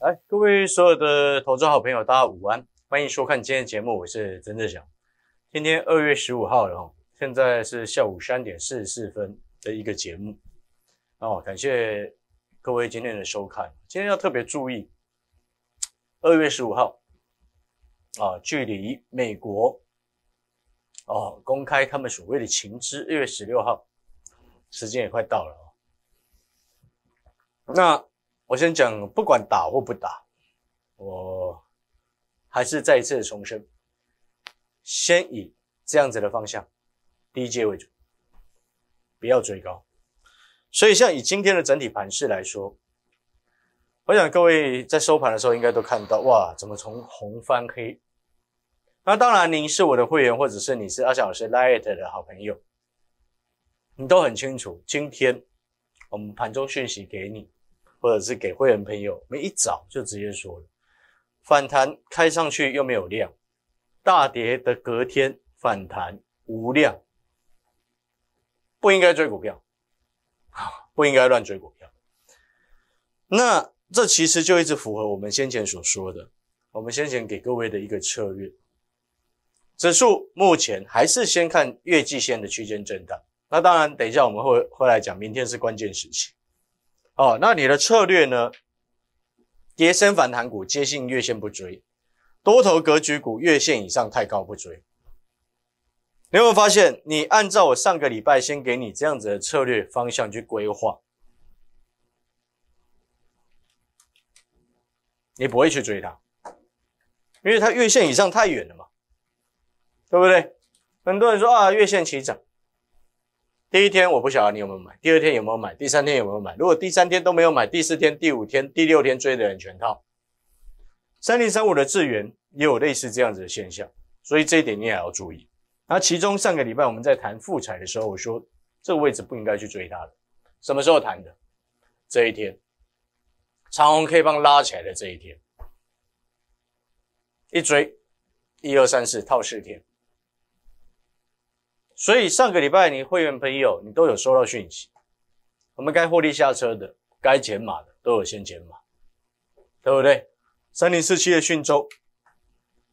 来，各位所有的投资好朋友，大家午安，欢迎收看今天的节目，我是曾志祥。今天二月十五号了哈，现在是下午三点四十四分的一个节目。哦，感谢各位今天的收看。今天要特别注意，二月十五号，啊，距离美国，哦，公开他们所谓的情资，二月十六号，时间也快到了哦。那。我先讲，不管打或不打，我还是再一次重申，先以这样子的方向，低阶为主，不要追高。所以，像以今天的整体盘势来说，我想各位在收盘的时候应该都看到，哇，怎么从红翻黑？那当然，您是我的会员，或者是你是阿翔老师 Light 的好朋友，你都很清楚，今天我们盘中讯息给你。或者是给会员朋友，我们一早就直接说了，反弹开上去又没有量，大跌的隔天反弹无量，不应该追股票，不应该乱追股票。那这其实就一直符合我们先前所说的，我们先前给各位的一个策略，指数目前还是先看月季线的区间震荡。那当然，等一下我们会会来讲，明天是关键时期。哦，那你的策略呢？跌升反弹股接近月线不追，多头格局股月线以上太高不追。你有没有发现，你按照我上个礼拜先给你这样子的策略方向去规划，你不会去追它，因为它月线以上太远了嘛，对不对？很多人说啊，月线起涨。第一天我不晓得你有没有买，第二天有没有买，第三天有没有买？如果第三天都没有买，第四天、第五天、第六天追的人全套，三零三五的智源也有类似这样子的现象，所以这一点你也要注意。那其中上个礼拜我们在谈复彩的时候，我说这个位置不应该去追它的，什么时候谈的？这一天，长虹 K 棒帮拉起来的这一天，一追，一二三四套四天。所以上个礼拜，你会员朋友你都有收到讯息，我们该获利下车的，该减码的都有先减码，对不对？三零四七的讯周，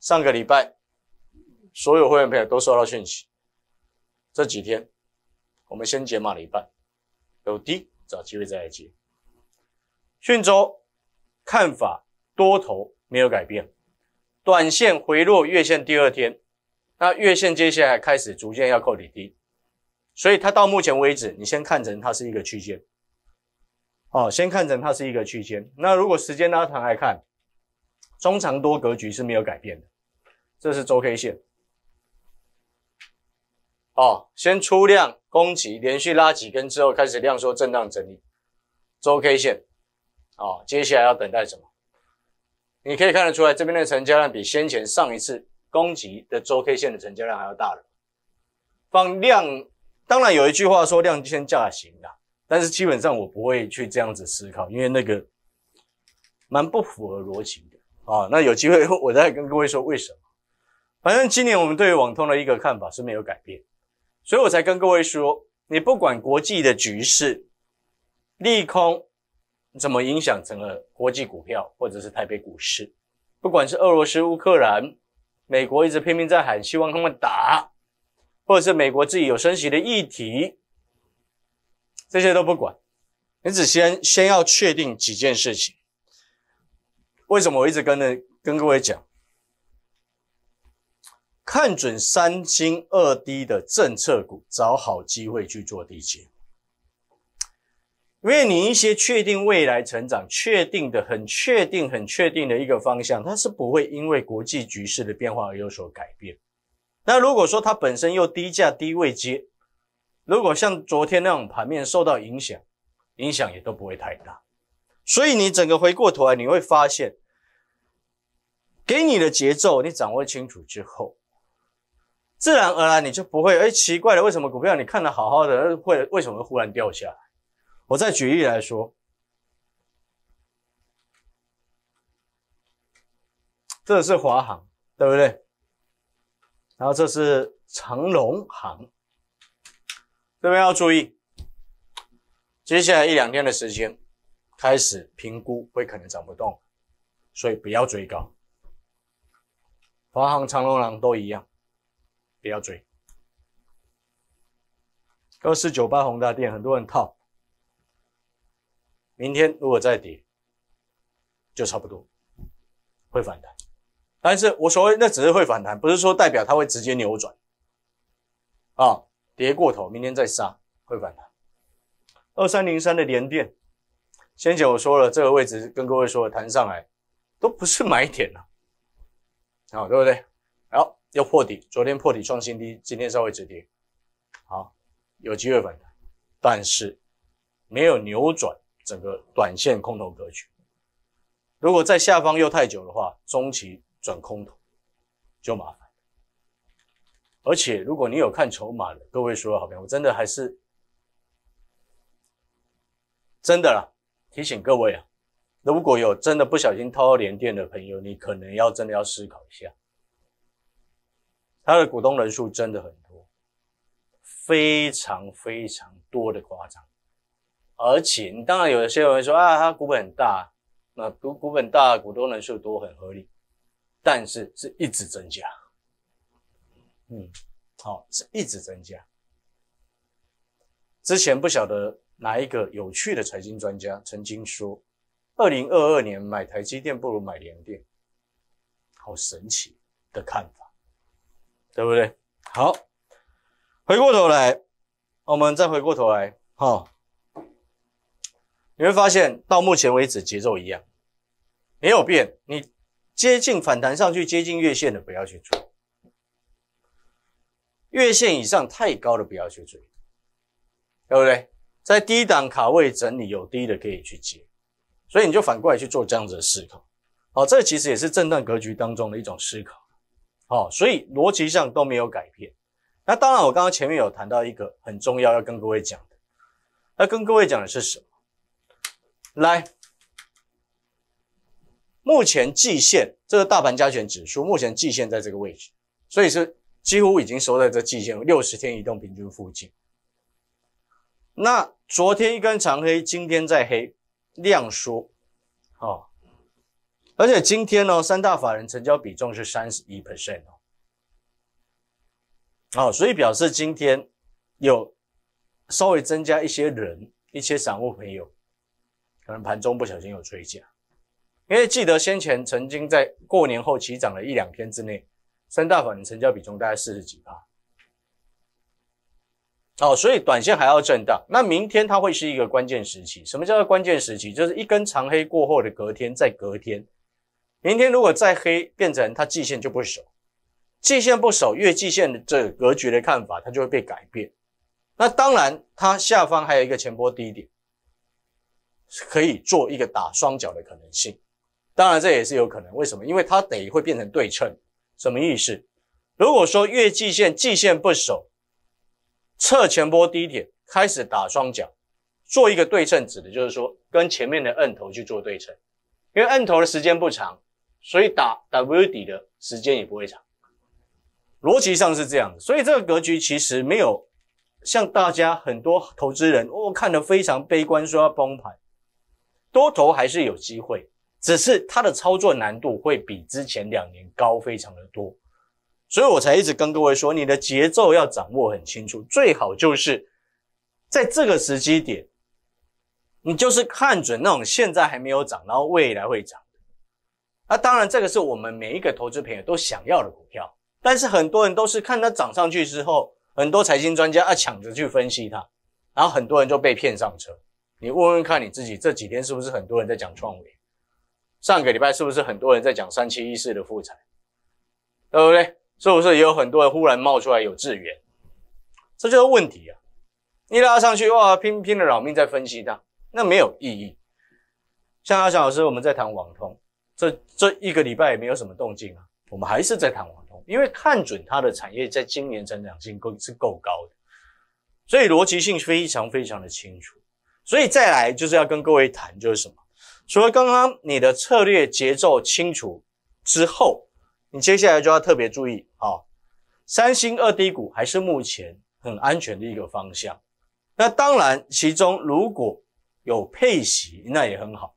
上个礼拜所有会员朋友都收到讯息，这几天我们先减码了一半，有低找机会再来接。讯周看法多头没有改变，短线回落月线第二天。那月线接下来开始逐渐要扣底低，所以它到目前为止，你先看成它是一个区间，哦，先看成它是一个区间。那如果时间拉长来看，中长多格局是没有改变的，这是周 K 线，哦，先出量攻击，连续拉几根之后开始量缩震荡整理，周 K 线，哦，接下来要等待什么？你可以看得出来，这边的成交量比先前上一次。攻击的周 K 线的成交量还要大了，放量当然有一句话说量先价行啦，但是基本上我不会去这样子思考，因为那个蛮不符合逻辑的啊。那有机会我再跟各位说为什么。反正今年我们对网通的一个看法是没有改变，所以我才跟各位说，你不管国际的局势利空怎么影响，成了国际股票或者是台北股市，不管是俄罗斯、乌克兰。美国一直拼命在喊，希望他们打，或者是美国自己有升级的议题，这些都不管。你只先先要确定几件事情。为什么我一直跟跟各位讲，看准三星二低的政策股，找好机会去做低吸。因为你一些确定未来成长、确定的很确定、很确定的一个方向，它是不会因为国际局势的变化而有所改变。那如果说它本身又低价低位接，如果像昨天那种盘面受到影响，影响也都不会太大。所以你整个回过头来，你会发现，给你的节奏你掌握清楚之后，自然而然你就不会哎奇怪了，为什么股票你看的好好的会为什么会忽然掉下？我再举例来说，这是华航，对不对？然后这是长荣航，这边要注意，接下来一两天的时间，开始评估会可能涨不动，所以不要追高。华航、长荣航都一样，不要追。都是九八宏大店，很多人套。明天如果再跌，就差不多会反弹。但是我所谓那只是会反弹，不是说代表它会直接扭转。啊，跌过头，明天再杀会反弹。二三零三的连电，先前我说了，这个位置跟各位说的弹上来都不是买点了，好对不对？好，又破底，昨天破底创新低，今天稍微止跌，好有机会反弹，但是没有扭转。整个短线空头格局，如果在下方又太久的话，中期转空头就麻烦。而且，如果你有看筹码的各位说，好朋友，我真的还是真的啦，提醒各位啊，如果有真的不小心套到连电的朋友，你可能要真的要思考一下，他的股东人数真的很多，非常非常多的夸张。而且，你当然，有一些人会说啊，它股本很大，那股股本大，股东人数多，很合理。但是是一直增加，嗯，好是一直增加。之前不晓得哪一个有趣的财经专家曾经说，二零二二年买台积电不如买联电，好神奇的看法，对不对？好，回过头来，我们再回过头来，哈。你会发现，到目前为止节奏一样没有变。你接近反弹上去接近月线的不要去做，月线以上太高的不要去追，对不对？在低档卡位整理有低的可以去接，所以你就反过来去做这样子的思考。好，这其实也是震荡格局当中的一种思考。好，所以逻辑上都没有改变。那当然，我刚刚前面有谈到一个很重要要跟各位讲的，那跟各位讲的是什么？来，目前季线，这个大盘加权指数，目前季线在这个位置，所以是几乎已经收在这季线六十天移动平均附近。那昨天一根长黑，今天再黑，量缩，哦，而且今天呢，三大法人成交比重是三十一 percent 哦，哦，所以表示今天有稍微增加一些人，一些散户朋友。可能盘中不小心有追价，因为记得先前曾经在过年后起涨的一两天之内，三大法的成交比重大概四十几啊。哦，所以短线还要震荡。那明天它会是一个关键时期。什么叫做关键时期？就是一根长黑过后的隔天，再隔天，明天如果再黑，变成它季线就不守，季线不守，月季线的这个格局的看法它就会被改变。那当然，它下方还有一个前波低点。可以做一个打双脚的可能性，当然这也是有可能。为什么？因为它等于会变成对称。什么意思？如果说月季线季线不守，侧前波低点开始打双脚，做一个对称，指的就是说跟前面的摁头去做对称。因为摁头的时间不长，所以打 W 底的时间也不会长。逻辑上是这样，所以这个格局其实没有像大家很多投资人哦看得非常悲观，说要崩盘。多头还是有机会，只是它的操作难度会比之前两年高非常的多，所以我才一直跟各位说，你的节奏要掌握很清楚，最好就是在这个时机点，你就是看准那种现在还没有涨，然后未来会涨。那当然这个是我们每一个投资朋友都想要的股票，但是很多人都是看它涨上去之后，很多财经专家啊抢着去分析它，然后很多人就被骗上车。你问问看你自己，这几天是不是很多人在讲创维？上个礼拜是不是很多人在讲三七一四的复产？对不对？是不是也有很多人忽然冒出来有智源？这就是问题啊！一拉上去哇，拼拼了老命在分析它，那没有意义。像阿翔老师，我们在谈网通，这这一个礼拜也没有什么动静啊。我们还是在谈网通，因为看准它的产业在今年成长性够是够高的，所以逻辑性非常非常的清楚。所以再来就是要跟各位谈，就是什么？除了刚刚你的策略节奏清楚之后，你接下来就要特别注意啊。三星二低股还是目前很安全的一个方向。那当然，其中如果有配息，那也很好。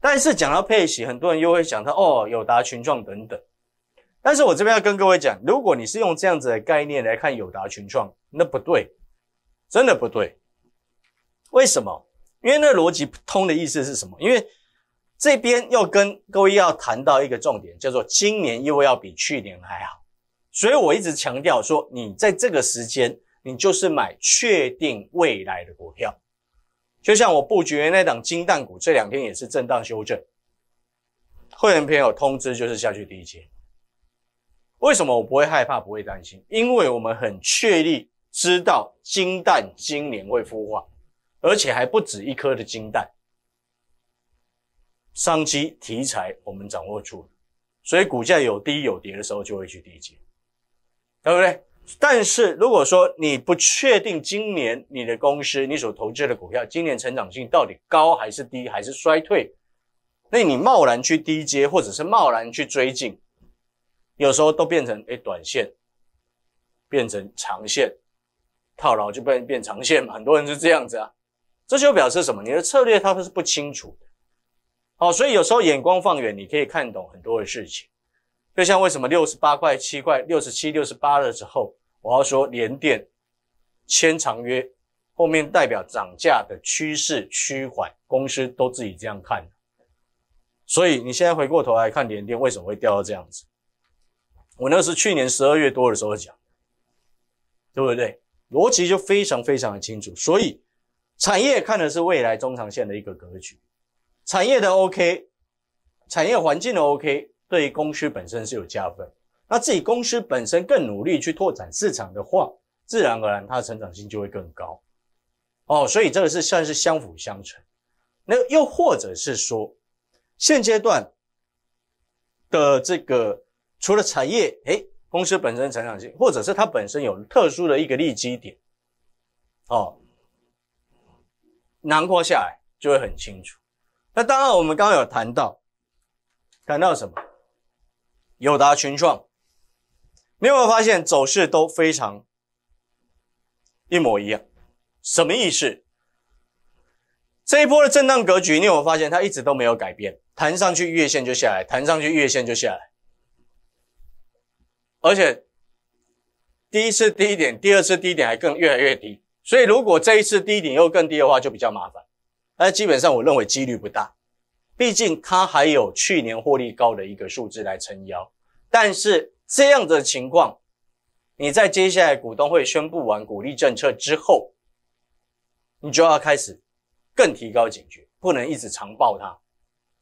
但是讲到配息，很多人又会讲他哦，友达群创等等。但是我这边要跟各位讲，如果你是用这样子的概念来看友达群创，那不对，真的不对。为什么？因为那逻辑通的意思是什么？因为这边要跟各位要谈到一个重点，叫做今年又要比去年还好。所以我一直强调说，你在这个时间，你就是买确定未来的股票。就像我布局那档金蛋股，这两天也是震荡修正。会员朋友通知就是下去第一阶。为什么我不会害怕、不会担心？因为我们很确立知道金蛋今年会孵化。而且还不止一颗的金蛋，商机题材我们掌握住了，所以股价有低有跌的时候就会去低接，对不对？但是如果说你不确定今年你的公司你所投资的股票今年成长性到底高还是低还是衰退，那你贸然去低接或者是贸然去追进，有时候都变成哎短线变成长线，套牢就变变长线嘛，很多人是这样子啊。这就表示什么？你的策略他们是不清楚的。好，所以有时候眼光放远，你可以看懂很多的事情。就像为什么六十八块、七块、六十七、六十八的时候，我要说连电签长约，后面代表涨价的趋势趋缓，公司都自己这样看。所以你现在回过头来看连电为什么会掉到这样子，我那是去年十二月多的时候讲，对不对？逻辑就非常非常的清楚，所以。产业看的是未来中长线的一个格局，产业的 OK，产业环境的 OK，对于公司本身是有加分。那自己公司本身更努力去拓展市场的话，自然而然它的成长性就会更高。哦，所以这个是算是相辅相成。那又或者是说，现阶段的这个除了产业，哎，公司本身成长性，或者是它本身有特殊的一个利基点，哦。囊括下来就会很清楚。那当然，我们刚刚有谈到，谈到什么？友达群创，你有没有发现走势都非常一模一样？什么意思？这一波的震荡格局，你有没有发现它一直都没有改变？弹上去月线就下来，弹上去月线就下来。而且第一次低点，第二次低点还更越来越低。所以，如果这一次低点又更低的话，就比较麻烦。但基本上，我认为几率不大，毕竟它还有去年获利高的一个数字来撑腰。但是这样的情况，你在接下来股东会宣布完股利政策之后，你就要开始更提高警觉，不能一直长报它。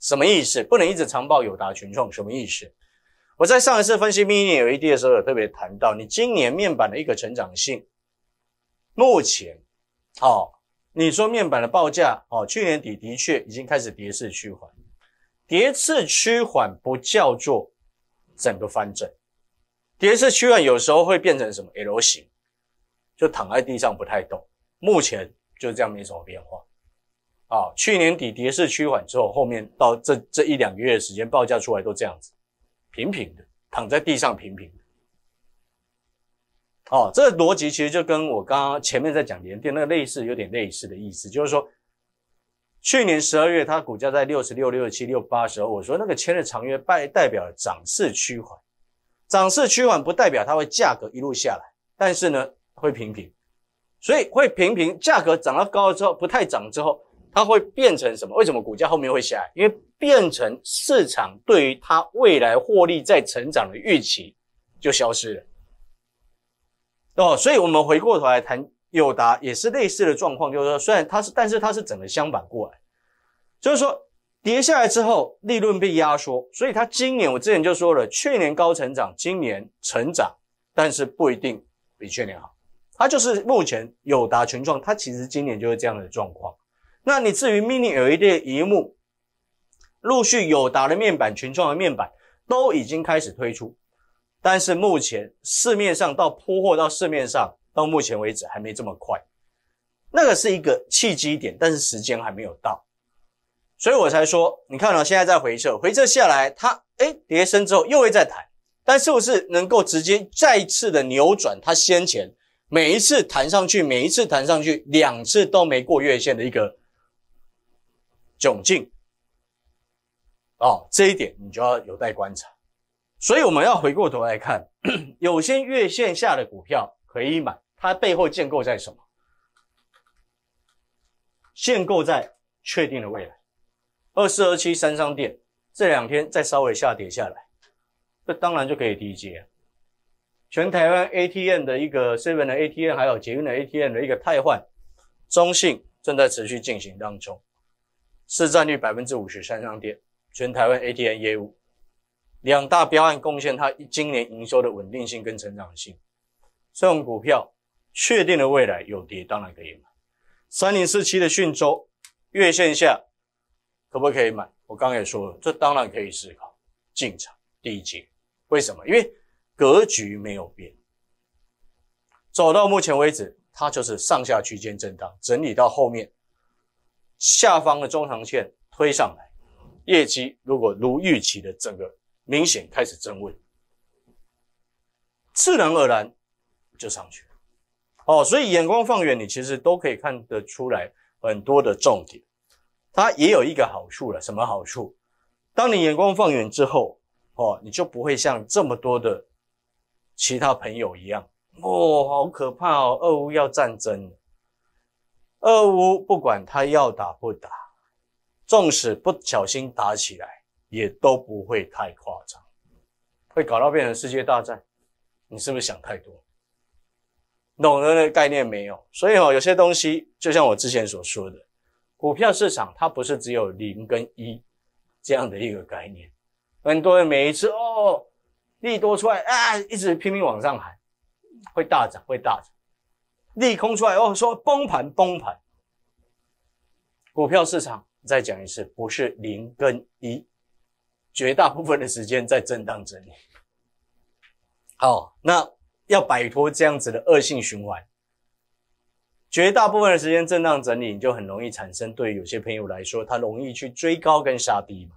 什么意思？不能一直长报友达、群创？什么意思？我在上一次分析 mini LED 的时候，有特别谈到你今年面板的一个成长性。目前，好，你说面板的报价，哦，去年底的确已经开始跌势趋缓，跌势趋缓不叫做整个翻正，跌式趋缓有时候会变成什么 L 型，就躺在地上不太动。目前就这样，没什么变化。啊，去年底跌势趋缓之后，后面到这这一两个月的时间，报价出来都这样子，平平的躺在地上平平。哦，这个逻辑其实就跟我刚刚前面在讲联电那个类似，有点类似的意思，就是说，去年十二月它股价在六十六、六十七、六八候，我说那个签的长约代代表涨势趋缓，涨势趋缓不代表它会价格一路下来，但是呢会平平，所以会平平，价格涨到高了之后不太涨之后，它会变成什么？为什么股价后面会下来？因为变成市场对于它未来获利再成长的预期就消失了。哦，所以我们回过头来谈友达也是类似的状况，就是说虽然它是，但是它是整个相反过来，就是说跌下来之后利润被压缩，所以它今年我之前就说了，去年高成长，今年成长，但是不一定比去年好。它就是目前友达群创，它其实今年就是这样的状况。那你至于 mini LED 荧幕，陆续友达的面板、群创的面板都已经开始推出。但是目前市面上到铺货到市面上到目前为止还没这么快，那个是一个契机点，但是时间还没有到，所以我才说，你看到现在在回撤，回撤下来，它哎跌升之后又会再弹，但是不是能够直接再次的扭转它先前每一次弹上去，每一次弹上去两次都没过月线的一个窘境哦，这一点你就要有待观察。所以我们要回过头来看，有些月线下的股票可以买，它背后建构在什么？建构在确定的未来，二四二七三商店这两天再稍微下跌下来，这当然就可以低接。全台湾 ATM 的一个 seven 的 ATM，还有捷运的 ATM 的一个汰换，中信正在持续进行当中，市占率百分之五十三商店，全台湾 ATM 业务。两大标案贡献它今年营收的稳定性跟成长性，这种股票确定的未来有跌当然可以买。三零四七的讯州月线下可不可以买？我刚刚也说了，这当然可以思考进场低阶。为什么？因为格局没有变，走到目前为止它就是上下区间震荡整理到后面，下方的中长线推上来，业绩如果如预期的整个。明显开始争位，自然而然就上去了。哦，所以眼光放远，你其实都可以看得出来很多的重点。它也有一个好处了，什么好处？当你眼光放远之后，哦，你就不会像这么多的其他朋友一样，哦，好可怕哦，俄乌要战争，俄乌不管他要打不打，纵使不小心打起来。也都不会太夸张，会搞到变成世界大战，你是不是想太多？那种的概念没有，所以哦，有些东西就像我之前所说的，股票市场它不是只有零跟一这样的一个概念，很多人每一次哦利多出来啊，一直拼命往上喊，会大涨会大涨，利空出来哦说崩盘崩盘，股票市场再讲一次，不是零跟一。绝大部分的时间在震荡整理，好，那要摆脱这样子的恶性循环，绝大部分的时间震荡整理，你就很容易产生对有些朋友来说，他容易去追高跟杀低嘛。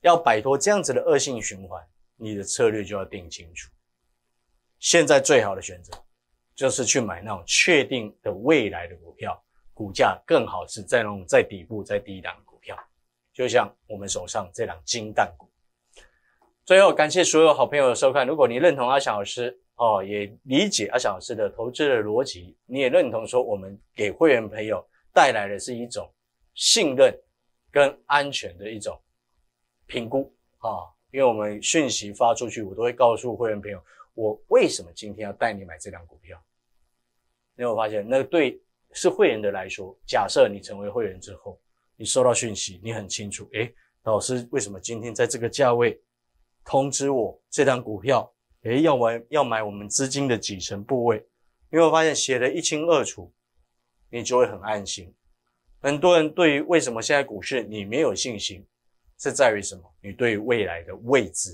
要摆脱这样子的恶性循环，你的策略就要定清楚。现在最好的选择，就是去买那种确定的未来的股票，股价更好是在那种在底部在低档。就像我们手上这两金蛋股。最后，感谢所有好朋友的收看。如果你认同阿翔老师哦，也理解阿翔老师的投资的逻辑，你也认同说我们给会员朋友带来的是一种信任跟安全的一种评估啊，因为我们讯息发出去，我都会告诉会员朋友，我为什么今天要带你买这张股票。你有发现，那对是会员的来说，假设你成为会员之后。你收到讯息，你很清楚，哎，老师为什么今天在这个价位通知我这张股票？哎，要买要买我们资金的几成部位？你会发现写得一清二楚，你就会很安心。很多人对于为什么现在股市你没有信心，是在于什么？你对未来的未知，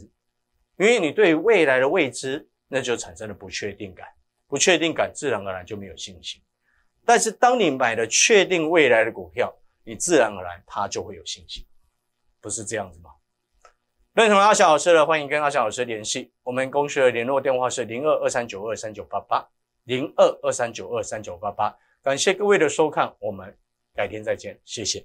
因为你对未来的未知，那就产生了不确定感，不确定感自然而然就没有信心。但是当你买了确定未来的股票，你自然而然，他就会有信心，不是这样子吗？认同阿翔老师的，欢迎跟阿翔老师联系。我们公司的联络电话是零二二三九二三九八八零二二三九二三九八八。感谢各位的收看，我们改天再见，谢谢。